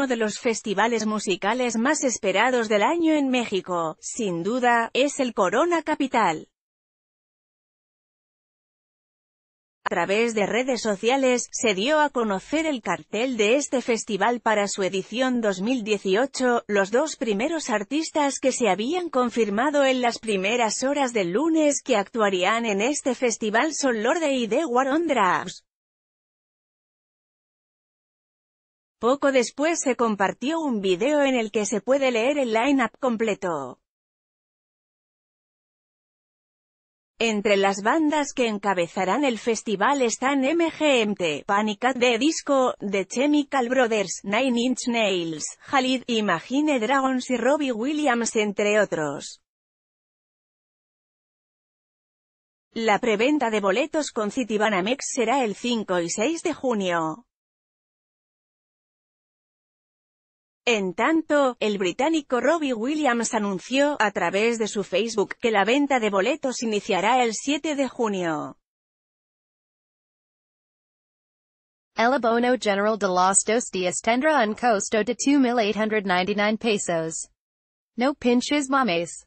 uno de los festivales musicales más esperados del año en México, sin duda, es el Corona Capital. A través de redes sociales, se dio a conocer el cartel de este festival para su edición 2018, los dos primeros artistas que se habían confirmado en las primeras horas del lunes que actuarían en este festival son Lorde y The War on Poco después se compartió un video en el que se puede leer el line-up completo. Entre las bandas que encabezarán el festival están MGMT, Panic at the Disco, The Chemical Brothers, Nine Inch Nails, Halid, Imagine Dragons y Robbie Williams entre otros. La preventa de boletos con Citibanamex será el 5 y 6 de junio. En tanto, el británico Robbie Williams anunció, a través de su Facebook, que la venta de boletos iniciará el 7 de junio. El abono general de los dos días tendrá un costo de 2.899 pesos. No pinches mames.